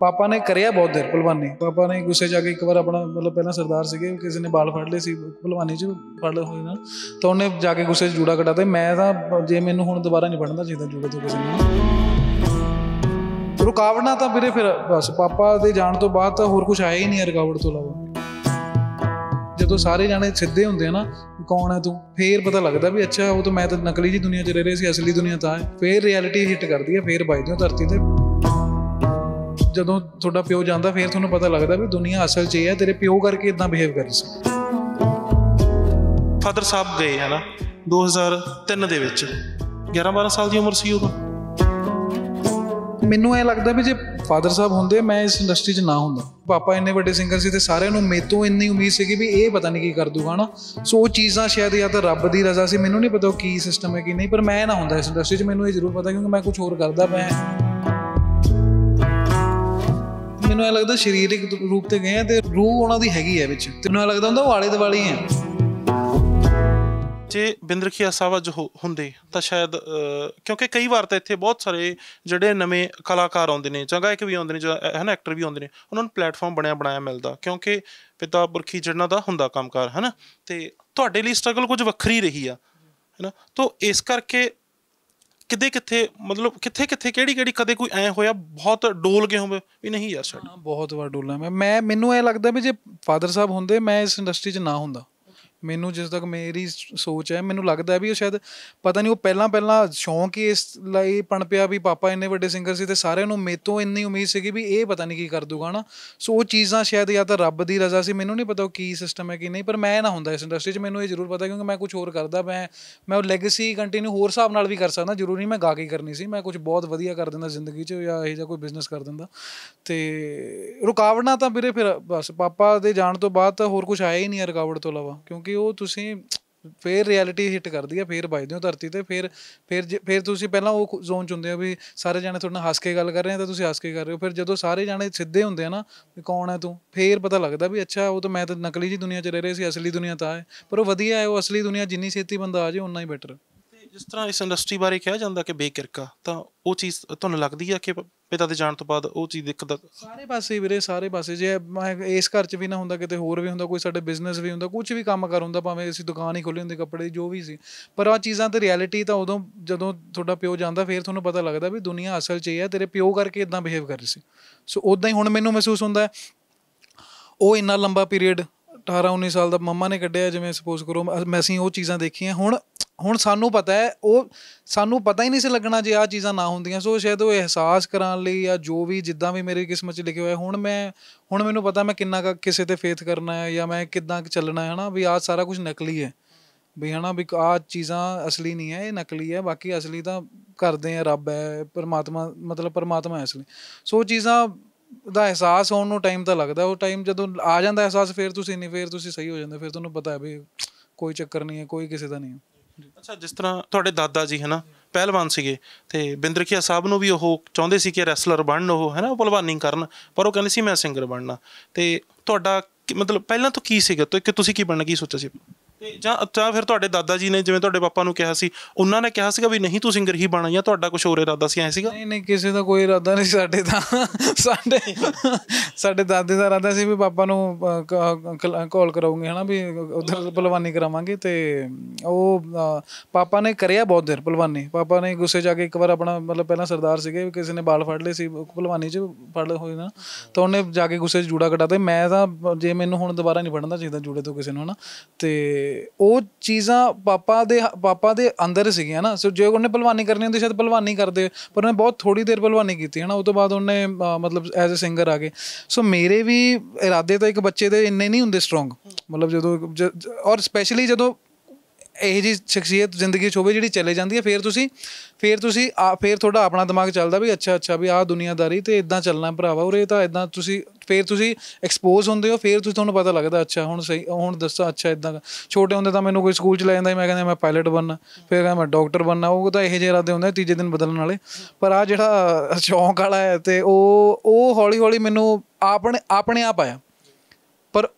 ਪਾਪਾ ਨੇ ਕਰਿਆ ਬਹੁਤ ਦੇਰ ਭਲਵਾਨੀ ਪਾਪਾ ਨੇ ਗੁੱਸੇ ਜਾ ਕੇ ਇੱਕ ਵਾਰ ਆਪਣਾ ਮਤਲਬ ਪਹਿਲਾਂ ਸਰਦਾਰ ਸੀਗੇ ਕਿਸੇ ਨੇ ਬਾਲ ਫੜ ਲਏ ਸੀ ਭਲਵਾਨੀ 'ਚ ਫੜ ਲਏ ਹੋਏ ਨਾ ਤਾਂ ਉਹਨੇ ਜਾ ਕੇ ਗੁੱਸੇ 'ਚ ਜੂੜਾ ਕਟਾ ਤੇ ਮੈਂ ਤਾਂ ਜੇ ਮੈਨੂੰ ਹੁਣ ਦੁਬਾਰਾ ਨਹੀਂ ਫੜਨਾ ਚਾਹੀਦਾ ਜੂੜਾ ਤੋਂ ਕਿਸੇ ਨੂੰ ਰੁਕਾਵਟਾਂ ਤਾਂ ਵੀਰੇ ਫਿਰ ਬਸ ਪਾਪਾ ਦੇ ਜਾਣ ਤੋਂ ਬਾਅਦ ਤਾਂ ਹੋਰ ਕੁਝ ਆਇਆ ਹੀ ਨਹੀਂ ਰੁਕਾਵਟ ਤੋਂ ਇਲਾਵਾ ਜਦੋਂ ਸਾਰੇ ਜਾਣੇ ਸਿੱਧੇ ਹੁੰਦੇ ਆ ਨਾ ਕੌਣ ਹੈ ਤੂੰ ਫੇਰ ਪਤਾ ਲੱਗਦਾ ਵੀ ਅੱਛਾ ਉਹ ਤਾਂ ਮੈਂ ਤਾਂ ਨਕਲੀ ਜੀ ਦੁਨੀਆ 'ਚ ਰਹਿ ਰਿਹਾ ਸੀ ਅਸਲੀ ਦੁਨੀਆ ਤਾਂ ਹੈ ਫੇਰ ਰਿਐਲਿਟੀ ਹਿੱਟ ਕਰਦੀ ਹੈ ਫੇਰ ਵੱਜਦੇ ਹੋ ਧਰਤੀ ਤੇ ਜਦੋਂ ਤੁਹਾਡਾ ਪਿਓ ਜਾਂਦਾ ਫਿਰ ਤੁਹਾਨੂੰ ਪਤਾ ਲੱਗਦਾ ਵੀ ਦੁਨੀਆ ਅਸਲ 'ਚ ਇਹ ਹੈ ਤੇਰੇ ਪਿਓ ਕਰਕੇ ਇਦਾਂ ਬਿਹੇਵ ਕਰ ਸੀ ਫਾਦਰ ਸਾਹਿਬ ਗਏ ਹੈ ਨਾ 2003 ਦੇ ਵਿੱਚ 11 12 ਸਾਲ ਦੀ ਉਮਰ ਸੀ ਉਦੋਂ ਮੈਨੂੰ ਇਹ ਲੱਗਦਾ ਵੀ ਜੇ ਫਾਦਰ ਸਾਹਿਬ ਹੁੰਦੇ ਮੈਂ ਇਸ ਇੰਡਸਟਰੀ 'ਚ ਨਾ ਹੁੰਦਾ ਪਾਪਾ ਇੰਨੇ ਵੱਡੇ ਸਿੰਗਰ ਸੀ ਤੇ ਸਾਰਿਆਂ ਨੂੰ ਮੇਤੋਂ ਇੰਨੀ ਉਮੀਦ ਸੀਗੀ ਵੀ ਇਹ ਪਤਾ ਨਹੀਂ ਕੀ ਕਰ ਦੂਗਾ ਨਾ ਸੋ ਉਹ ਚੀਜ਼ਾਂ ਸ਼ਾਇਦ ਜਾਂ ਤਾਂ ਰੱਬ ਦੀ ਰਜ਼ਾ ਸੀ ਮੈਨੂੰ ਨਹੀਂ ਪਤਾ ਕੀ ਸਿਸਟਮ ਹੈ ਕੀ ਨਹੀਂ ਪਰ ਮੈਂ ਨਾ ਹੁੰਦਾ ਇਸ ਇੰਡਸਟਰੀ 'ਚ ਮੈਨੂੰ ਇਹ ਜ਼ਰੂਰ ਪਤਾ ਕਿਉਂਕਿ ਮੈਂ ਕੁਝ ਹੋਰ ਕਰਦਾ ਪਿਆ ਮੈਨੂੰ ਇਹ ਲੱਗਦਾ ਸਰੀਰਿਕ ਰੂਪ ਤੇ ਗਏ ਆ ਤੇ ਰੂਹ ਉਹਨਾਂ ਦੀ ਹੈਗੀ ਹੈ ਵਿੱਚ ਤੇ ਮੈਨੂੰ ਲੱਗਦਾ ਹੁੰਦਾ ਵਾਲੇ ਦਿਵਾਲੀ ਦੁਆਲੇ ਹੈ ਜੇ ਬਿੰਦਰਖੀਆ ਸਾਹਿਬ ਜੋ ਹੁੰਦੇ ਤਾਂ ਸ਼ਾਇਦ ਕਿਉਂਕਿ ਕਈ ਵਾਰ ਤਾਂ ਇੱਥੇ ਬਹੁਤ ਸਾਰੇ ਜਿਹੜੇ ਨਵੇਂ ਕਲਾਕਾਰ ਆਉਂਦੇ ਨੇ ਇੱਕ ਵੀ ਆਉਂਦੇ ਨੇ ਜੋ ਹੈ ਨਾ ਐਕਟਰ ਵੀ ਆਉਂਦੇ ਨੇ ਉਹਨਾਂ ਨੂੰ ਪਲੇਟਫਾਰਮ ਬਣਿਆ ਬਣਾਇਆ ਮਿਲਦਾ ਕਿਉਂਕਿ ਪਿਤਾ ਬੁਰਖੀ ਜਿਹੜਾ ਦਾ ਹੁੰਦਾ ਕੰਮਕਾਰ ਹੈ ਨਾ ਤੇ ਤੁਹਾਡੇ ਲਈ ਸਟਰਗਲ ਕੁਝ ਵੱਖਰੀ ਰਹੀ ਆ ਹੈ ਨਾ ਤੋਂ ਇਸ ਕਰਕੇ ਕਿੱਦੇ ਕਿੱਥੇ ਮਤਲਬ ਕਿੱਥੇ ਕਿੱਥੇ ਕਿਹੜੀ ਕਿਹੜੀ ਕਦੇ ਕੋਈ ਐ ਹੋਇਆ ਬਹੁਤ ਡੋਲ ਗਏ ਹੋਵੇ ਵੀ ਨਹੀਂ ਯਾਰ ਸਾਡਾ ਬਹੁਤ ਵਾਰ ਡੋਲਾ ਮੈਂ ਮੈਨੂੰ ਐ ਲੱਗਦਾ ਵੀ ਜੇ ਫਾਦਰ ਸਾਹਿਬ ਹੁੰਦੇ ਮੈਂ ਇਸ ਇੰਡਸਟਰੀ 'ਚ ਨਾ ਹੁੰਦਾ ਮੈਨੂੰ ਜਿਸ ਤੱਕ ਮੇਰੀ ਸੋਚ ਹੈ ਮੈਨੂੰ ਲੱਗਦਾ ਵੀ ਉਹ ਸ਼ਾਇਦ ਪਤਾ ਨਹੀਂ ਉਹ ਪਹਿਲਾਂ ਪਹਿਲਾਂ ਸ਼ੌਂਕ ਹੀ ਇਸ ਲਈ ਪਣ ਪਿਆ ਵੀ ਪਾਪਾ ਇੰਨੇ ਵੱਡੇ ਸਿੰਗਰ ਸੀ ਤੇ ਸਾਰਿਆਂ ਨੂੰ ਮੇਤੋਂ ਇੰਨੀ ਉਮੀਦ ਸੀਗੀ ਵੀ ਇਹ ਪਤਾ ਨਹੀਂ ਕੀ ਕਰ ਦੂਗਾ ਨਾ ਸੋ ਉਹ ਚੀਜ਼ਾਂ ਸ਼ਾਇਦ ਜਾਂ ਤਾਂ ਰੱਬ ਦੀ ਰਜ਼ਾ ਸੀ ਮੈਨੂੰ ਨਹੀਂ ਪਤਾ ਉਹ ਕੀ ਸਿਸਟਮ ਹੈ ਕੀ ਨਹੀਂ ਪਰ ਮੈਂ ਨਾ ਹੁੰਦਾ ਇਸ ਇੰਡਸਟਰੀ 'ਚ ਮੈਨੂੰ ਇਹ ਜ਼ਰੂਰ ਪਤਾ ਕਿਉਂਕਿ ਮੈਂ ਕੁਝ ਹੋਰ ਕਰਦਾ ਮੈਂ ਮੈਂ ਉਹ ਲੈਗੇਸੀ ਕੰਟੀਨਿਊ ਹੋਰ ਹਿਸਾਬ ਨਾਲ ਵੀ ਕਰ ਸਕਦਾ ਜ਼ਰੂਰੀ ਨਹੀਂ ਮੈਂ ਗਾ ਕੇ ਕਰਨੀ ਸੀ ਮੈਂ ਕੁਝ ਬਹੁਤ ਵਧੀਆ ਕਰ ਦਿੰਦਾ ਜ਼ਿੰਦਗੀ 'ਚ ਜਾਂ ਇਹ ਜਾਂ ਕੋਈ ਬਿਜ਼ਨਸ ਕਰ ਦਿੰਦਾ ਤੇ ਰੁਕਾਵਟਾਂ ਤਾਂ ਵੀਰੇ ਫਿਰ ਬਸ ਪਾਪਾ ਦੇ ਜਾਣ ਤੋਂ ਬਾਅਦ ਤਾਂ ਹੋਰ ਕੁਝ ਆਇਆ ਹੀ ਨਹੀਂ ਰੁਕਾਵਟ ਤੋਂ ਇਲਾਵਾ ਕਿਉਂ ਕਿਉਂਕਿ ਉਹ ਤੁਸੀਂ ਫੇਰ ਰਿਐਲਿਟੀ ਹਿੱਟ ਕਰਦੀ ਆ ਫੇਰ ਵੱਜਦੇ ਹੋ ਧਰਤੀ ਤੇ ਫੇਰ ਫੇਰ ਫੇਰ ਤੁਸੀਂ ਪਹਿਲਾਂ ਉਹ ਜ਼ੋਨ ਚ ਹੁੰਦੇ ਹੋ ਵੀ ਸਾਰੇ ਜਣੇ ਤੁਹਾਡੇ ਨਾਲ ਹੱਸ ਕੇ ਗੱਲ ਕਰ ਰਹੇ ਆ ਤਾਂ ਤੁਸੀਂ ਹੱਸ ਕੇ ਕਰ ਰਹੇ ਹੋ ਫਿਰ ਜਦੋਂ ਸਾਰੇ ਜਣੇ ਸਿੱਧੇ ਹੁੰਦੇ ਆ ਨਾ ਵੀ ਕੌਣ ਹੈ ਤੂੰ ਫੇਰ ਪਤਾ ਲੱਗਦਾ ਵੀ ਅੱਛਾ ਉਹ ਤਾਂ ਮੈਂ ਤਾਂ ਨਕਲੀ ਜੀ ਦੁਨੀਆ ਚ ਰਹਿ ਰਹੇ ਸੀ ਅਸਲੀ ਦੁਨੀਆ ਤਾਂ ਹੈ ਪਰ ਉਹ ਵਧੀਆ ਹੈ ਉਹ ਅਸਲੀ ਦੁਨੀਆ ਜਿੰਨੀ ਛੇਤੀ ਬੰਦਾ ਆ ਜੇ ਉਨਾ ਹੀ ਬੈਟਰ ਜਿਸ ਤਰ੍ਹਾਂ ਇਸ ਇੰਡਸਟਰੀ ਬਾਰੇ ਕਿਹਾ ਜਾਂਦਾ ਕਿ ਬੇਕਿਰਕਾ ਤਾਂ ਉਹ ਚੀਜ਼ ਤੁਹਾਨੂੰ ਲੱਗਦੀ ਆ ਕਿ ਪਿਤਾ ਦੇ ਜਾਣ ਤੋਂ ਬਾਅਦ ਉਹ ਚੀਜ਼ ਦਿੱਕਤ ਸਾਰੇ ਪਾਸੇ ਵੀਰੇ ਸਾਰੇ ਪਾਸੇ ਜੇ ਮੈਂ ਇਸ ਘਰ 'ਚ ਵੀ ਨਾ ਹੁੰਦਾ ਕਿਤੇ ਹੋਰ ਵੀ ਹੁੰਦਾ ਕੋਈ ਸਾਡੇ ਬਿਜ਼ਨਸ ਵੀ ਹੁੰਦਾ ਕੁਝ ਵੀ ਕੰਮ ਕਰ ਹੁੰਦਾ ਭਾਵੇਂ ਅਸੀਂ ਦੁਕਾਨ ਹੀ ਖੋਲੀ ਹੁੰਦੀ ਕੱਪੜੇ ਦੀ ਜੋ ਵੀ ਸੀ ਪਰ ਆ ਚੀਜ਼ਾਂ ਤੇ ਰਿਐਲਿਟੀ ਤਾਂ ਉਦੋਂ ਜਦੋਂ ਤੁਹਾਡਾ ਪਿਓ ਜਾਂਦਾ ਫੇਰ ਤੁਹਾਨੂੰ ਪਤਾ ਲੱਗਦਾ ਵੀ ਦੁਨੀਆ ਅਸਲ 'ਚ ਇਹ ਹੈ ਤੇਰੇ ਪਿਓ ਕਰਕੇ ਇਦਾਂ ਬਿਹੇਵ ਕਰ ਰਹੀ ਸੀ ਸੋ ਉਦਾਂ ਹੀ ਹੁਣ ਮੈਨੂੰ ਮਹਿਸੂਸ ਹੁੰਦਾ ਉਹ ਇੰਨਾ ਲੰਬਾ ਪੀਰੀਅਡ 18 19 ਸਾਲ ਦਾ ਮੰਮਾ ਨੇ ਕੱਢਿਆ ਜਿਵੇਂ ਸਪੋਜ਼ ਕਰੋ ਮੈਂ ਅਸੀਂ ਉਹ ਚੀਜ਼ਾਂ ਦੇਖੀਆਂ ਹੁਣ ਹੁਣ ਸਾਨੂੰ ਪਤਾ ਹੈ ਉਹ ਸਾਨੂੰ ਪਤਾ ਹੀ ਨਹੀਂ ਸੀ ਲੱਗਣਾ ਜੇ ਆਹ ਚੀਜ਼ਾਂ ਨਾ ਹੁੰਦੀਆਂ ਸੋ ਸ਼ਾਇਦ ਉਹ ਅਹਿਸਾਸ ਕਰਾਉਣ ਲਈ ਜਾਂ ਜੋ ਵੀ ਜਿੱਦਾਂ ਵੀ ਮੇਰੀ ਕਿਸਮਤ 'ਚ ਲਿਖਿਆ ਹੋਇਆ ਹੁਣ ਮੈਂ ਹੁਣ ਮੈਨੂੰ ਪਤਾ ਮੈਂ ਕਿੰਨਾ ਕਿਸੇ ਤੇ ਫੇਥ ਕਰਨਾ ਹੈ ਜਾਂ ਮੈਂ ਕਿੱਦਾਂ ਚੱਲਣਾ ਹੈ ਹਨਾ ਵੀ ਆਹ ਸਾਰਾ ਕੁਝ ਨਕਲੀ ਹੈ ਵੀ ਹਨਾ ਵੀ ਆ ਚੀਜ਼ਾਂ ਅਸਲੀ ਨਹੀਂ ਹੈ ਇਹ ਨਕਲੀ ਹੈ ਬਾਕੀ ਅਸਲੀ ਤਾਂ ਕਰਦੇ ਆ ਰੱਬ ਹੈ ਪਰਮਾਤਮਾ ਮਤਲਬ ਪਰਮਾਤਮਾ ਹੈ ਅਸਲੀ ਸੋ ਚੀਜ਼ਾਂ ਦਾ ਅਹਿਸਾਸ ਹੋਣ ਨੂੰ ਟਾਈਮ ਤਾਂ ਲੱਗਦਾ ਉਹ ਟਾਈਮ ਜਦੋਂ ਆ ਜਾਂਦਾ ਅਹਿਸਾਸ ਫਿਰ ਤੁਸੀਂ ਨਹੀਂ ਫਿਰ ਤੁਸੀਂ ਸਹੀ ਹੋ ਜਾਂਦੇ ਫਿਰ ਤੁਹਾਨੂੰ ਪਤਾ ਹੈ ਵੀ ਕੋਈ ਚੱਕਰ ਨਹੀਂ ਹੈ ਕੋਈ ਕਿਸੇ ਦਾ ਨਹੀਂ ਹੈ ਅੱਛਾ ਜਿਸ ਤਰ੍ਹਾਂ ਤੁਹਾਡੇ ਦਾਦਾ ਜੀ ਹਨਾ ਪਹਿਲਵਾਨ ਸੀਗੇ ਤੇ ਬਿੰਦਰਖੀਆ ਸਾਹਿਬ ਨੂੰ ਵੀ ਉਹ ਚਾਹੁੰਦੇ ਸੀ ਕਿ ਰੈਸਲਰ ਬਣਨ ਉਹ ਹਨਾ ਉਹ ਪਹਿਲਵਾਨੀ ਕਰਨ ਪਰ ਉਹ ਕਹਿੰਦੇ ਸੀ ਮੈਂ ਸਿੰਗਰ ਬਣਨਾ ਤੇ ਤੁਹਾਡਾ ਮਤਲਬ ਪਹਿਲਾਂ ਤੋਂ ਕੀ ਸੀਗਾ ਤੋ ਕਿ ਤੁਸੀਂ ਕੀ ਬਣਨ ਕੀ ਸੋਚਿਆ ਸੀ ਤੇ ਜਾਂ ਅੱਛਾ ਫਿਰ ਤੁਹਾਡੇ ਦਾਦਾ ਜੀ ਨੇ ਜਿਵੇਂ ਤੁਹਾਡੇ ਪਾਪਾ ਨੂੰ ਕਿਹਾ ਸੀ ਉਹਨਾਂ ਨੇ ਕਿਹਾ ਸੀਗਾ ਵੀ ਨਹੀਂ ਤੂੰ ਸਿੰਗਰ ਹੀ ਬਣਾ ਜਾਂ ਤੁਹਾਡਾ ਕੁਝ ਹੋਰ ਇਰਾਦਾ ਸੀ ਐ ਸੀਗਾ ਨਹੀਂ ਨਹੀਂ ਕਿਸੇ ਦਾ ਕੋਈ ਇਰਾਦਾ ਨਹੀਂ ਸਾਡੇ ਦਾ ਸਾਡੇ ਸਾਡੇ ਦਾਦੇ ਦਾ ਇਰਾਦਾ ਸੀ ਵੀ ਪਾਪਾ ਨੂੰ ਕਾਲ ਕਰਾਉਂਗੇ ਹਨਾ ਵੀ ਉਧਰ ਪਹਿਲਵਾਨੀ ਕਰਾਵਾਂਗੇ ਤੇ ਉਹ ਪਾਪਾ ਨੇ ਕਰਿਆ ਬਹੁਤ ਦੇਰ ਪਹਿਲਵਾਨੀ ਪਾਪਾ ਨੇ ਗੁੱਸੇ ਜਾ ਕੇ ਇੱਕ ਵਾਰ ਆਪਣਾ ਮਤਲਬ ਪਹਿਲਾਂ ਸਰਦਾਰ ਸੀਗੇ ਕਿਸੇ ਨੇ ਬਾਲ ਫੜ ਲਏ ਸੀ ਪਹਿਲਵਾਨੀ 'ਚ ਫੜ ਲਏ ਹੋਏ ਨਾ ਤਾਂ ਉਹਨੇ ਜਾ ਕੇ ਗੁੱਸੇ 'ਚ ਜੂੜਾ ਕਟਾਤਾ ਤੇ ਮੈਂ ਤਾਂ ਜੇ ਮੈਨੂੰ ਹੁਣ ਦੁਬਾਰਾ ਨਹੀਂ ਫੜਨਾ ਚਾਹੀਦਾ ਜੂੜੇ ਤੋਂ ਕਿਸੇ ਨੂੰ ਹਨਾ ਤੇ ਉਹ ਚੀਜ਼ਾਂ ਪਾਪਾ ਦੇ ਪਾਪਾ ਦੇ ਅੰਦਰ ਸੀਗੀਆਂ ਨਾ ਸੋ ਜੇ ਉਹਨੇ ਪਹਿਲਵਾਨੀ ਕਰਨੀ ਹੁੰਦੀ ਸ਼ਾਇਦ ਪਹਿਲਵਾਨੀ ਕਰਦੇ ਪਰ ਉਹਨੇ ਬਹੁਤ ਥੋੜੀ ਦੇਰ ਪਹਿਲਵਾਨੀ ਕੀਤੀ ਹੈ ਨਾ ਉਸ ਤੋਂ ਬਾਅਦ ਉਹਨੇ ਮਤਲਬ ਐਜ਼ ਅ ਸਿੰਗਰ ਆ ਗਏ ਸੋ ਮੇਰੇ ਵੀ ਇਰਾਦੇ ਤਾਂ ਇੱਕ ਬੱਚੇ ਦੇ ਇੰਨੇ ਨਹੀਂ ਹੁੰਦੇ ਸਟਰੋਂਗ ਮਤਲਬ ਜਦੋਂ ਔਰ ਸਪੈਸ਼ਲੀ ਜਦੋਂ ਇਹ ਜੀ ਸ਼ਖਸੀਅਤ ਜ਼ਿੰਦਗੀ 'ਚ ਹੋਵੇ ਜਿਹੜੀ ਚਲੇ ਜਾਂਦੀ ਹੈ ਫੇਰ ਤੁਸੀਂ ਫੇਰ ਤੁਸੀਂ ਫੇਰ ਤੁਹਾਡਾ ਆਪਣਾ ਦਿਮਾਗ ਚੱਲਦਾ ਵੀ ਅੱਛਾ ਅੱਛਾ ਵੀ ਆਹ ਦੁਨੀਆਦਾਰੀ ਤੇ ਇਦਾਂ ਚੱਲਣਾ ਭਰਾਵਾ ਉਰੇ ਤਾਂ ਇਦਾਂ ਤੁਸੀਂ ਫੇਰ ਤੁਸੀਂ ਐਕਸਪੋਜ਼ ਹੁੰਦੇ ਹੋ ਫੇਰ ਤੁਸੀਂ ਤੁਹਾਨੂੰ ਪਤਾ ਲੱਗਦਾ ਅੱਛਾ ਹੁਣ ਸਹੀ ਹੁਣ ਦੱਸਾਂ ਅੱਛਾ ਇਦਾਂ ਛੋਟੇ ਹੁੰਦੇ ਤਾਂ ਮੈਨੂੰ ਕੋਈ ਸਕੂਲ ਚ ਲੈ ਜਾਂਦਾ ਮੈਂ ਕਹਿੰਦਾ ਮੈਂ ਪਾਇਲਟ ਬਣਨਾ ਫੇਰ ਕਹਿੰਦਾ ਮੈਂ ਡਾਕਟਰ ਬਣਨਾ ਉਹ ਤਾਂ ਇਹੋ ਜਿਹੇ ਇਰਾਦੇ ਹੁੰਦੇ ਤੀਜੇ ਦਿਨ ਬਦਲਣ ਵਾਲੇ ਪਰ ਆ ਜਿਹੜਾ ਸ਼ੌਂਕ ਵਾਲਾ ਹੈ ਤੇ ਉਹ ਉਹ ਹੌਲੀ ਹੌਲੀ ਮੈਨੂੰ ਆਪਣੇ ਆਪਣੇ ਆਪ ਆਇਆ ਪਰ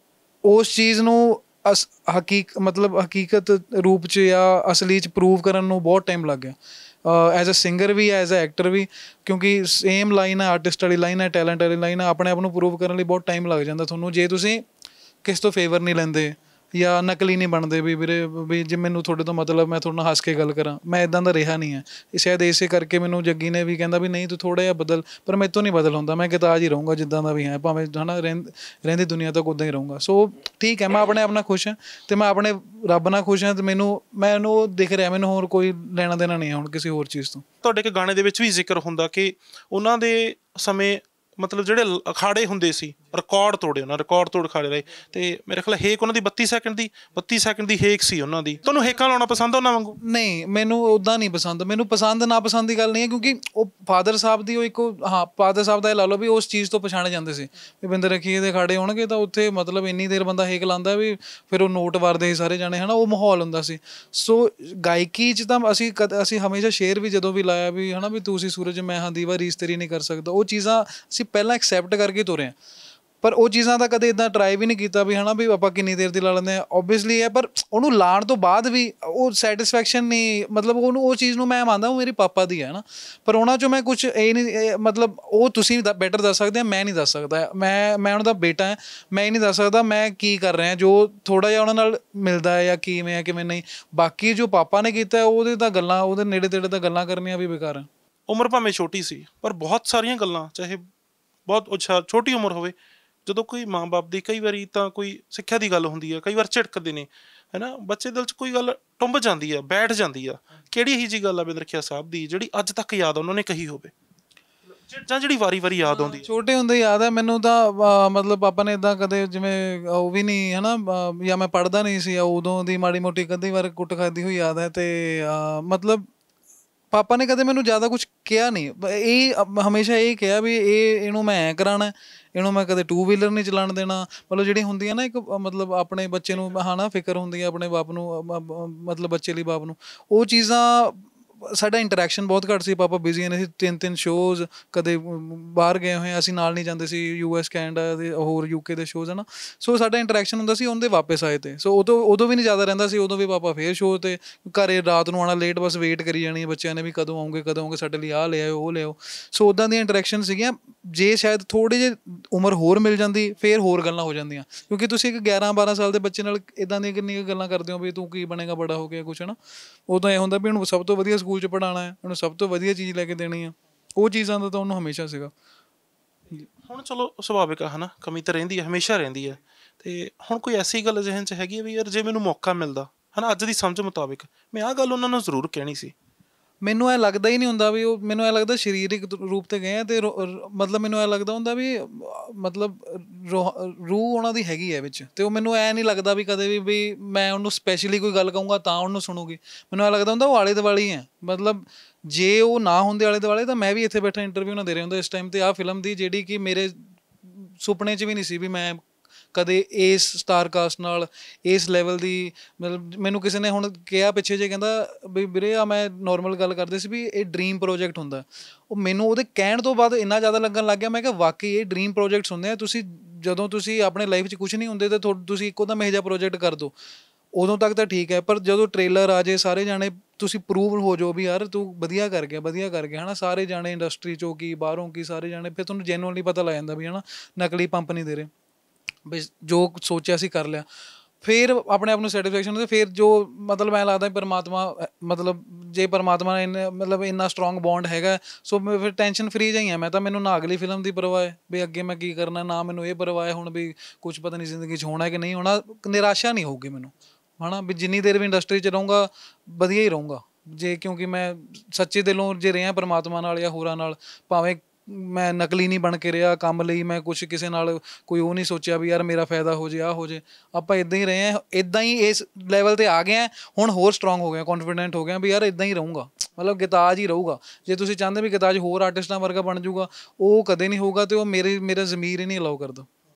ਉਸ ਚੀਜ਼ ਨੂੰ ਅਸ ਹਕੀਕ ਮਤਲਬ ਹਕੀਕਤ ਰੂਪ ਚ ਜਾਂ ਅਸਲੀ ਚ ਪ੍ਰੂਵ ਕਰਨ ਨੂੰ ਬਹੁਤ ਟਾਈਮ ਲੱਗ ਗਿਆ ਐਜ਼ ਅ ਸਿੰਗਰ ਵੀ ਐਜ਼ ਅ ਐਕਟਰ ਵੀ ਕਿਉਂਕਿ ਸੇਮ ਲਾਈਨ ਹੈ ਆਰਟਿਸਟ ਵਾਲੀ ਲਾਈਨ ਹੈ ਟੈਲੈਂਟ ਵਾਲੀ ਲਾਈਨ ਹੈ ਆਪਣੇ ਆਪ ਨੂੰ ਪ੍ਰੂਵ ਕਰਨ ਲਈ ਬਹੁਤ ਟਾਈਮ ਲੱਗ ਜਾਂਦਾ ਤੁਹਾਨੂੰ ਜੇ ਤੁਸੀਂ ਕਿਸ ਤੋਂ ਫੇਵਰ ਨਹੀਂ ਲੈਂਦੇ ਜਾਂ ਨਕਲੀ ਨਹੀਂ ਬਣਦੇ ਵੀ ਵੀਰੇ ਵੀ ਜੇ ਮੈਨੂੰ ਤੁਹਾਡੇ ਤੋਂ ਮਤਲਬ ਮੈਂ ਤੁਹਾਨੂੰ ਹੱਸ ਕੇ ਗੱਲ ਕਰਾਂ ਮੈਂ ਇਦਾਂ ਦਾ ਰਿਹਾ ਨਹੀਂ ਹੈ ਇਹ ਸ਼ਾਇਦ ਇਸੇ ਕਰਕੇ ਮੈਨੂੰ ਜੱਗੀ ਨੇ ਵੀ ਕਹਿੰਦਾ ਵੀ ਨਹੀਂ ਤੂੰ ਥੋੜਾ ਜਿਹਾ ਬਦਲ ਪਰ ਮੈਂ ਤੋਂ ਨਹੀਂ ਬਦਲ ਹੁੰਦਾ ਮੈਂ ਕਿਤਾਜ ਹੀ ਰਹੂੰਗਾ ਜਿੱਦਾਂ ਦਾ ਵੀ ਹੈ ਭਾਵੇਂ ਹਨਾ ਰਹਿੰਦੀ ਦੁਨੀਆ ਤੱਕ ਉਦਾਂ ਹੀ ਰਹੂੰਗਾ ਸੋ ਠੀਕ ਹੈ ਮੈਂ ਆਪਣੇ ਆਪ ਨਾਲ ਖੁਸ਼ ਹਾਂ ਤੇ ਮੈਂ ਆਪਣੇ ਰੱਬ ਨਾਲ ਖੁਸ਼ ਹਾਂ ਤੇ ਮੈਨੂੰ ਮੈਂ ਉਹ ਦਿਖ ਰਿਹਾ ਮੈਨੂੰ ਹੋਰ ਕੋਈ ਲੈਣਾ ਦੇਣਾ ਨਹੀਂ ਹੈ ਹੁਣ ਕਿਸੇ ਹੋਰ ਚੀਜ਼ ਤੋਂ ਤੁਹਾਡੇ ਕੇ ਗਾਣੇ ਦੇ ਵਿੱਚ ਵੀ ਜ਼ਿਕਰ ਹੁੰਦਾ ਕਿ ਉਹਨਾਂ ਦੇ ਸਮੇਂ ਮਤਲਬ ਜਿਹੜੇ ਅਖਾੜੇ ਹੁੰਦੇ ਸੀ ਰਿਕਾਰਡ ਤੋੜੇ ਉਹਨਾਂ ਰਿਕਾਰਡ ਤੋੜ ਖਾੜੇ ਰਹੇ ਤੇ ਮੇਰੇ ਖਿਆਲ ਹੇਕ ਉਹਨਾਂ ਦੀ 32 ਸੈਕਿੰਡ ਦੀ 32 ਸੈਕਿੰਡ ਦੀ ਹੇਕ ਸੀ ਉਹਨਾਂ ਦੀ ਤੁਹਾਨੂੰ ਹੇਕਾਂ ਲਾਉਣਾ ਪਸੰਦ ਉਹਨਾਂ ਵਾਂਗੂ ਨਹੀਂ ਮੈਨੂੰ ਉਦਾਂ ਨਹੀਂ ਪਸੰਦ ਮੈਨੂੰ ਪਸੰਦ ਨਾ ਪਸੰਦ ਦੀ ਗੱਲ ਨਹੀਂ ਹੈ ਕਿਉਂਕਿ ਉਹ ਫਾਦਰ ਸਾਹਿਬ ਦੀ ਉਹ ਇੱਕ ਹਾਂ ਫਾਦਰ ਸਾਹਿਬ ਦਾ ਇਹ ਲਾ ਲਓ ਵੀ ਉਸ ਚੀਜ਼ ਤੋਂ ਪਛਾਣੇ ਜਾਂਦੇ ਸੀ ਵੀ ਬਿੰਦਰ ਰੱਖੀ ਦੇ ਖਾੜੇ ਹੋਣਗੇ ਤਾਂ ਉੱਥੇ ਮਤਲਬ ਇੰਨੀ ਦੇਰ ਬੰਦਾ ਹੇਕ ਲਾਂਦਾ ਵੀ ਫਿਰ ਉਹ ਨੋਟ ਵਰਦੇ ਸਾਰੇ ਜਾਣੇ ਹਨਾ ਉਹ ਮਾਹੌਲ ਹੁੰਦਾ ਸੀ ਸੋ ਗਾਇਕੀ ਚ ਤਾਂ ਅਸੀਂ ਅਸੀਂ ਹਮੇਸ਼ਾ ਸ਼ੇਰ ਵੀ ਜਦੋਂ ਵੀ ਲਾਇਆ ਵੀ ਹਨਾ ਵੀ ਤੂੰ ਸੀ ਸੂਰਜ ਮੈਂ ਹਾਂ ਦੀਵਾ ਰੀਸ ਨਹੀਂ ਕਰ ਸਕਦਾ ਉਹ ਚੀਜ਼ਾਂ ਅਸੀਂ ਪਹਿਲਾਂ ਐਕਸੈਪਟ ਕਰਕੇ ਤੁਰੇ ਆ ਪਰ ਉਹ ਚੀਜ਼ਾਂ ਦਾ ਕਦੇ ਇਦਾਂ ਟਰਾਈ ਵੀ ਨਹੀਂ ਕੀਤਾ ਵੀ ਹਨਾ ਵੀ ਆਪਾਂ ਕਿੰਨੀ ਦੇਰ ਦੀ ਲਾ ਲੈਂਦੇ ਆ ਆਬਵੀਅਸਲੀ ਹੈ ਪਰ ਉਹਨੂੰ ਲਾਣ ਤੋਂ ਬਾਅਦ ਵੀ ਉਹ ਸੈਟੀਸਫੈਕਸ਼ਨ ਨਹੀਂ ਮਤਲਬ ਉਹਨੂੰ ਉਹ ਚੀਜ਼ ਨੂੰ ਮੈਂ ਮੰਨਦਾ ਉਹ ਮੇਰੇ ਪਾਪਾ ਦੀ ਹੈ ਨਾ ਪਰ ਉਹਨਾਂ ਚੋਂ ਮੈਂ ਕੁਝ ਇਹ ਨਹੀਂ ਮਤਲਬ ਉਹ ਤੁਸੀਂ ਬੈਟਰ ਦੱਸ ਸਕਦੇ ਆ ਮੈਂ ਨਹੀਂ ਦੱਸ ਸਕਦਾ ਮੈਂ ਮੈਂ ਉਹਨਾਂ ਦਾ ਬੇਟਾ ਹਾਂ ਮੈਂ ਇਹ ਨਹੀਂ ਦੱਸ ਸਕਦਾ ਮੈਂ ਕੀ ਕਰ ਰਿਹਾ ਜੋ ਥੋੜਾ ਜਿਹਾ ਉਹਨਾਂ ਨਾਲ ਮਿਲਦਾ ਹੈ ਜਾਂ ਕਿਵੇਂ ਹੈ ਕਿਵੇਂ ਨਹੀਂ ਬਾਕੀ ਜੋ ਪਾਪਾ ਨੇ ਕੀਤਾ ਉਹਦੇ ਤਾਂ ਗੱਲਾਂ ਉਹਦੇ ਨੇੜੇ ਤੇੜੇ ਤਾਂ ਗੱਲਾਂ ਕਰਨੀਆਂ ਵੀ ਬੇਕਾਰ ਉਮਰ ਭਾਵੇਂ ਛੋਟੀ ਸੀ ਪਰ ਬਹੁਤ ਸਾਰੀਆਂ ਗੱਲਾਂ ਚਾਹੇ ਬਹੁਤ ਉਛਾ ਛੋਟੀ ਉਮਰ ਹੋਵੇ ਜਦੋਂ ਕੋਈ ਮਾਂ-ਬਾਪ ਦੀ ਕਈ ਵਾਰੀ ਤਾਂ ਕੋਈ ਸਿੱਖਿਆ ਦੀ ਗੱਲ ਹੁੰਦੀ ਹੈ ਕਈ ਵਾਰ ਝਿੜਕਦੇ ਨੇ ਹੈਨਾ ਬੱਚੇ ਦਿਲ 'ਚ ਕੋਈ ਗੱਲ ਟੁੰਬ ਜਾਂਦੀ ਆ ਬੈਠ ਜਾਂਦੀ ਆ ਕਿਹੜੀ ਹੀ ਜੀ ਗੱਲ ਆ ਬਿੰਦਰਖਿਆ ਸਾਹਿਬ ਦੀ ਜਿਹੜੀ ਅੱਜ ਤੱਕ ਯਾਦ ਉਹਨਾਂ ਨੇ ਕਹੀ ਹੋਵੇ ਜਾਂ ਜਿਹੜੀ ਵਾਰੀ-ਵਾਰੀ ਯਾਦ ਆਉਂਦੀ ਛੋਟੇ ਹੁੰਦੇ ਯਾਦ ਆ ਮੈਨੂੰ ਤਾਂ ਮਤਲਬ ਪਾਪਾ ਨੇ ਇਦਾਂ ਕਦੇ ਜਿਵੇਂ ਉਹ ਵੀ ਨਹੀਂ ਹੈਨਾ ਜਾਂ ਮੈਂ ਪੜਦਾ ਨਹੀਂ ਸੀ ਉਦੋਂ ਦੀ ਮਾੜੀ ਮੋਟੀ ਕਦੇ ਵਾਰ ਕੁੱਟ ਖਾਦੀ ਹੋਈ ਯਾਦ ਹੈ ਤੇ ਮਤਲਬ ਪਾਪਾ ਨੇ ਕਦੇ ਮੈਨੂੰ ਜ਼ਿਆਦਾ ਕੁਝ ਕਿਹਾ ਨਹੀਂ ਇਹ ਹਮੇਸ਼ਾ ਇਹ ਕਿਹਾ ਵੀ ਇਹ ਇਹਨੂੰ ਮੈਂ ਐ ਕਰਾਣਾ ਇਹਨੂੰ ਮੈਂ ਕਦੇ ਟੂ ਵੀਲਰ ਨਹੀਂ ਚਲਾਣ ਦੇਣਾ ਮਤਲਬ ਜਿਹੜੀ ਹੁੰਦੀ ਹੈ ਨਾ ਇੱਕ ਮਤਲਬ ਆਪਣੇ ਬੱਚੇ ਨੂੰ ਨਾ ਫਿਕਰ ਹੁੰਦੀ ਹੈ ਆਪਣੇ ਬਾਪ ਨੂੰ ਮਤਲਬ ਬੱਚੇ ਲਈ ਬਾਪ ਨੂੰ ਉਹ ਚੀਜ਼ਾਂ ਸਾਡਾ ਇੰਟਰੈਕਸ਼ਨ ਬਹੁਤ ਘੱਟ ਸੀ ਪਾਪਾ ਬਿਜ਼ੀ ਨੇ ਸੀ ਤਿੰਨ ਤਿੰਨ ਸ਼ੋਜ਼ ਕਦੇ ਬਾਹਰ ਗਏ ਹੋਏ ਅਸੀਂ ਨਾਲ ਨਹੀਂ ਜਾਂਦੇ ਸੀ ਯੂ ਐਸ ਕੈਨੇਡਾ ਦੇ ਹੋਰ ਯੂ ਕੇ ਦੇ ਸ਼ੋਜ਼ ਹਨਾ ਸੋ ਸਾਡਾ ਇੰਟਰੈਕਸ਼ਨ ਹੁੰਦਾ ਸੀ ਉਹਦੇ ਵਾਪਸ ਆਏ ਤੇ ਸੋ ਉਦੋਂ ਉਦੋਂ ਵੀ ਨਹੀਂ ਜ਼ਿਆਦਾ ਰਹਿੰਦਾ ਸੀ ਉਦੋਂ ਵੀ ਪਾਪਾ ਫੇਰ ਸ਼ੋਜ਼ ਤੇ ਘਰੇ ਰਾਤ ਨੂੰ ਆਣਾ ਲੇਟ ਬਸ ਵੇਟ ਕਰੀ ਜਾਣੀ ਬੱਚਿਆਂ ਨੇ ਵੀ ਕਦੋਂ ਆਉਂਗੇ ਕਦੋਂ ਆਉਂਗੇ ਸਾਡੇ ਲਈ ਆ ਲੈ ਆਓ ਉਹ ਲੈ ਸੋ ਉਦਾਂ ਦੀਆਂ ਇੰਟਰੈਕਸ਼ਨ ਸੀਗੀਆਂ ਜੇ ਸ਼ਾਇਦ ਥੋੜੇ ਜੇ ਉਮਰ ਹੋਰ ਮਿਲ ਜਾਂਦੀ ਫੇਰ ਹੋਰ ਗੱਲਾਂ ਹੋ ਜਾਂਦੀਆਂ ਕਿਉਂਕਿ ਤੁਸੀਂ ਇੱਕ 11 12 ਸਾਲ ਦੇ ਬੱਚੇ ਨਾਲ ਇਦਾਂ ਦੀਆਂ ਕਿੰਨੀਆਂ ਗੱਲਾਂ ਕਰਦੇ ਹੋ ਵੀ ਤੂੰ ਕੀ ਬਣੇਗਾ ਬੜਾ ਹੋ ਗਿਆ ਕੁਛ ਹਨਾ ਉਹ ਤਾਂ ਇਹ ਹੁੰਦਾ ਵੀ ਉਹਨੂੰ ਸਭ ਤੋਂ ਵਧੀਆ ਸਕੂਲ 'ਚ ਪੜਾਉਣਾ ਹੈ ਉਹਨੂੰ ਸਭ ਤੋਂ ਵਧੀਆ ਚੀਜ਼ ਲੈ ਕੇ ਦੇਣੀ ਹੈ ਉਹ ਚੀਜ਼ਾਂ ਦਾ ਤਾਂ ਉਹਨੂੰ ਹਮੇਸ਼ਾ ਸੀਗਾ ਹੁਣ ਚਲੋ ਸੁਭਾਵਿਕ ਹੈ ਹਨਾ ਕਮੀ ਤਾਂ ਰਹਿੰਦੀ ਹੈ ਹਮੇਸ਼ਾ ਰਹਿੰਦੀ ਹੈ ਤੇ ਹੁਣ ਕੋਈ ਐਸੀ ਗੱਲ ਜ਼ਿਹਨ 'ਚ ਹੈਗੀ ਵੀ ਯਾਰ ਜੇ ਮੈਨੂੰ ਮੌਕਾ ਮਿਲਦਾ ਹਨਾ ਅੱਜ ਦੀ ਸਮਝ ਮੁਤਾਬਿਕ ਮੈਂ ਆਹ ਗੱਲ ਉਹਨਾਂ ਨੂੰ ਜ਼ਰੂਰ ਕਹਿਣੀ ਸੀ ਮੈਨੂੰ ਇਹ ਲੱਗਦਾ ਹੀ ਨਹੀਂ ਹੁੰਦਾ ਵੀ ਉਹ ਮੈਨੂੰ ਇਹ ਲੱਗਦਾ ਸਰੀਰਿਕ ਰੂਪ ਤੇ ਗਏ ਆ ਤੇ ਮਤਲਬ ਮੈਨੂੰ ਇਹ ਲੱਗਦਾ ਹੁੰਦਾ ਵੀ ਮਤਲਬ ਰੂਹ ਉਹਨਾਂ ਦੀ ਹੈਗੀ ਹੈ ਵਿੱਚ ਤੇ ਉਹ ਮੈਨੂੰ ਐ ਨਹੀਂ ਲੱਗਦਾ ਵੀ ਕਦੇ ਵੀ ਵੀ ਮੈਂ ਉਹਨੂੰ ਸਪੈਸ਼ਲੀ ਕੋਈ ਗੱਲ ਕਹੂੰਗਾ ਤਾਂ ਉਹਨੂੰ ਸੁਣੂਗੀ ਮੈਨੂੰ ਇਹ ਲੱਗਦਾ ਹੁੰਦਾ ਉਹ ਆਲੇ ਦੁਆਲੇ ਹੈ ਮਤਲਬ ਜੇ ਉਹ ਨਾ ਹੁੰਦੇ ਆਲੇ ਦੁਆਲੇ ਤਾਂ ਮੈਂ ਵੀ ਇੱਥੇ ਬੈਠਾ ਇੰਟਰਵਿਊ ਨਾ ਦੇ ਰਿਹਾ ਹੁੰਦਾ ਇਸ ਟਾਈਮ ਤੇ ਆ ਫਿਲਮ ਦੀ ਜਿਹੜੀ ਕਿ ਮੇਰੇ ਸੁਪਨੇ 'ਚ ਵੀ ਨਹੀਂ ਸੀ ਵੀ ਮੈਂ ਕਦੇ ਇਸ ਸਟਾਰ ਕਾਸਟ ਨਾਲ ਇਸ ਲੈਵਲ ਦੀ ਮਤਲਬ ਮੈਨੂੰ ਕਿਸੇ ਨੇ ਹੁਣ ਕਿਹਾ ਪਿੱਛੇ ਜੇ ਕਹਿੰਦਾ ਵੀ ਵੀਰੇ ਆ ਮੈਂ ਨਾਰਮਲ ਗੱਲ ਕਰਦੇ ਸੀ ਵੀ ਇਹ ਡ੍ਰੀਮ ਪ੍ਰੋਜੈਕਟ ਹੁੰਦਾ ਉਹ ਮੈਨੂੰ ਉਹਦੇ ਕਹਿਣ ਤੋਂ ਬਾਅਦ ਇੰਨਾ ਜ਼ਿਆਦਾ ਲੱਗਣ ਲੱਗ ਗਿਆ ਮੈਂ ਕਿ ਵਾਕਈ ਇਹ ਡ੍ਰੀਮ ਪ੍ਰੋਜੈਕਟਸ ਹੁੰਦੇ ਆ ਤੁਸੀਂ ਜਦੋਂ ਤੁਸੀਂ ਆਪਣੇ ਲਾਈਫ 'ਚ ਕੁਝ ਨਹੀਂ ਹੁੰਦੇ ਤੇ ਤੁਸੀਂ ਇੱਕੋ ਦਮ ਇਹ ਜਿਹਾ ਪ੍ਰੋਜੈਕਟ ਕਰ ਦੋ ਉਦੋਂ ਤੱਕ ਤਾਂ ਠੀਕ ਹੈ ਪਰ ਜਦੋਂ ਟ੍ਰੇਲਰ ਆ ਜੇ ਸਾਰੇ ਜਾਣੇ ਤੁਸੀਂ ਪ੍ਰੂਵ ਹੋ ਜਾਓ ਵੀ ਯਾਰ ਤੂੰ ਵਧੀਆ ਕਰ ਗਿਆ ਵਧੀਆ ਕਰ ਗਿਆ ਹਨਾ ਸਾਰੇ ਜਾਣੇ ਇੰਡਸਟਰੀ ਚੋਂ ਕੀ ਬਾਹਰੋਂ ਕੀ ਸਾਰੇ ਜਾਣੇ ਫਿਰ ਤੁਹਾਨੂੰ ਜੈਨੂਅਲੀ ਪਤਾ ਲੱਗ ਜਾਂਦਾ ਵੀ ਹਨਾ ਨਕਲੀ ਪੰਪ ਨਹੀਂ ਦੇ ਰਹੇ ਬਈ ਜੋ ਸੋਚਿਆ ਸੀ ਕਰ ਲਿਆ ਫਿਰ ਆਪਣੇ ਆਪ ਨੂੰ ਸੈਟੀਸਫੈਕਸ਼ਨ ਹੁੰਦੀ ਫਿਰ ਜੋ ਮਤਲਬ ਮੈਂ ਲੱਗਦਾ ਪਰਮਾਤਮਾ ਮਤਲਬ ਜੇ ਪਰਮਾਤਮਾ ਨੇ ਮਤਲਬ ਇੰਨਾ ਸਟਰੋਂਗ ਬੌਂਡ ਹੈਗਾ ਸੋ ਮੈਂ ਫਿਰ ਟੈਨਸ਼ਨ ਫਰੀ ਜਾਈ ਆ ਮੈਂ ਤਾਂ ਮੈਨੂੰ ਨਾ ਅਗਲੀ ਫਿਲਮ ਦੀ ਪਰਵਾਹ ਹੈ ਵੀ ਅੱਗੇ ਮੈਂ ਕੀ ਕਰਨਾ ਨਾ ਮੈਨੂੰ ਇਹ ਪਰਵਾਹ ਹੈ ਹੁਣ ਵੀ ਕੁਝ ਪਤਾ ਨਹੀਂ ਜ਼ਿੰਦਗੀ 'ਚ ਹੋਣਾ ਕਿ ਨਹੀਂ ਹੋਣਾ ਨਿਰਾਸ਼ਾ ਨਹੀਂ ਹੋਊਗੀ ਮੈਨੂੰ ਹਣਾ ਵੀ ਜਿੰਨੀ ਦੇਰ ਵੀ ਇੰਡਸਟਰੀ 'ਚ ਰਹੂੰਗਾ ਵਧੀਆ ਹੀ ਰਹੂੰਗਾ ਜੇ ਕਿਉਂਕਿ ਮੈਂ ਸੱਚੇ ਦਿਲੋਂ ਜੇ ਰਿਹਾ ਪਰਮਾਤਮਾ ਨਾਲ ਜਾਂ ਹੋਰਾਂ ਨਾਲ ਭਾਵੇਂ ਮੈਂ ਨਕਲੀ ਨਹੀਂ ਬਣ ਕੇ ਰਿਹਾ ਕੰਮ ਲਈ ਮੈਂ ਕੁਝ ਕਿਸੇ ਨਾਲ ਕੋਈ ਉਹ ਨਹੀਂ ਸੋਚਿਆ ਵੀ ਯਾਰ ਮੇਰਾ ਫਾਇਦਾ ਹੋ ਜੇ ਆ ਹੋ ਜੇ ਆਪਾਂ ਇਦਾਂ ਹੀ ਰਹੇ ਆ ਇਦਾਂ ਹੀ ਇਸ ਲੈਵਲ ਤੇ ਆ ਗਏ ਆ ਹੁਣ ਹੋਰ ਸਟਰੋਂਗ ਹੋ ਗਏ ਆ ਕੌਨਫੀਡੈਂਟ ਹੋ ਗਏ ਆ ਵੀ ਯਾਰ ਇਦਾਂ ਹੀ ਰਹੂੰਗਾ ਮਤਲਬ ਗਿਤਾਜ ਹੀ ਰਹੂਗਾ ਜੇ ਤੁਸੀਂ ਚਾਹੁੰਦੇ ਵੀ ਗਿਤਾਜ ਹੋਰ ਆਰਟਿਸਟਾਂ ਵਰਗਾ ਬਣ ਜਾਊਗਾ ਉਹ ਕਦੇ ਨਹੀਂ ਹੋਊਗਾ ਤੇ ਉਹ ਮੇਰੇ ਮੇਰਾ ਜ਼ਮੀਰ ਹੀ ਨਹੀਂ ਅਲਾਉ ਕਰਦਾ